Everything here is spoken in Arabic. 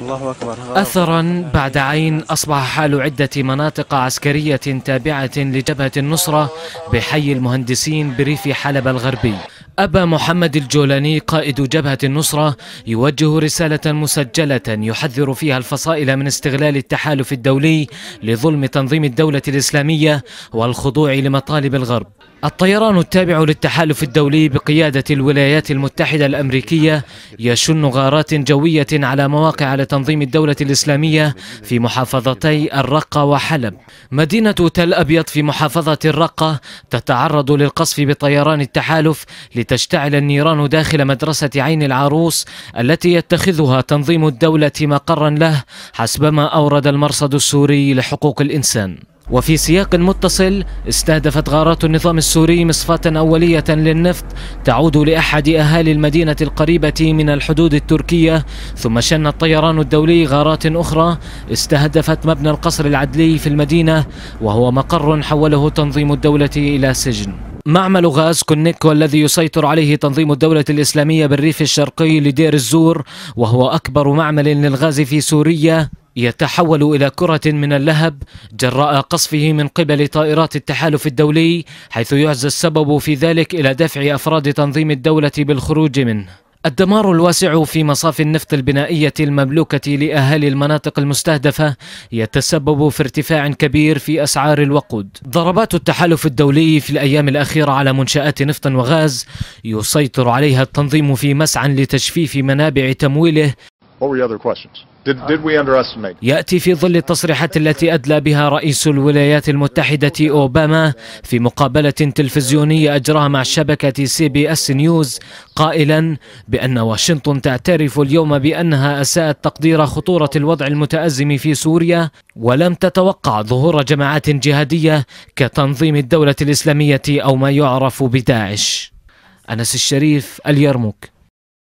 الله أكبر أثرا بعد عين أصبح حال عدة مناطق عسكرية تابعة لجبهة النصرة بحي المهندسين بريف حلب الغربي أبا محمد الجولاني قائد جبهة النصرة يوجه رسالة مسجلة يحذر فيها الفصائل من استغلال التحالف الدولي لظلم تنظيم الدولة الإسلامية والخضوع لمطالب الغرب الطيران التابع للتحالف الدولي بقيادة الولايات المتحدة الأمريكية يشن غارات جوية على مواقع لتنظيم الدولة الإسلامية في محافظتي الرقة وحلب مدينة تل أبيض في محافظة الرقة تتعرض للقصف بطيران التحالف لتشتعل النيران داخل مدرسة عين العروس التي يتخذها تنظيم الدولة مقرا له حسبما أورد المرصد السوري لحقوق الإنسان وفي سياق متصل استهدفت غارات النظام السوري مصفاة أولية للنفط تعود لأحد أهالي المدينة القريبة من الحدود التركية ثم شن الطيران الدولي غارات أخرى استهدفت مبنى القصر العدلي في المدينة وهو مقر حوله تنظيم الدولة إلى سجن معمل غاز كونيكو الذي يسيطر عليه تنظيم الدولة الإسلامية بالريف الشرقي لدير الزور وهو أكبر معمل للغاز في سوريا يتحول إلى كرة من اللهب جراء قصفه من قبل طائرات التحالف الدولي حيث يعزى السبب في ذلك إلى دفع أفراد تنظيم الدولة بالخروج منه الدمار الواسع في مصافي النفط البنائية المملوكة لأهالي المناطق المستهدفة يتسبب في ارتفاع كبير في أسعار الوقود ضربات التحالف الدولي في الأيام الأخيرة على منشآت نفط وغاز يسيطر عليها التنظيم في مسعى لتجفيف منابع تمويله يأتي في ظل التصريحات التي أدلى بها رئيس الولايات المتحدة أوباما في مقابلة تلفزيونية أجراها مع شبكة سي بي أس نيوز قائلا بأن واشنطن تعترف اليوم بأنها أساءت تقدير خطورة الوضع المتأزم في سوريا ولم تتوقع ظهور جماعات جهادية كتنظيم الدولة الإسلامية أو ما يعرف بداعش أنس الشريف اليرموك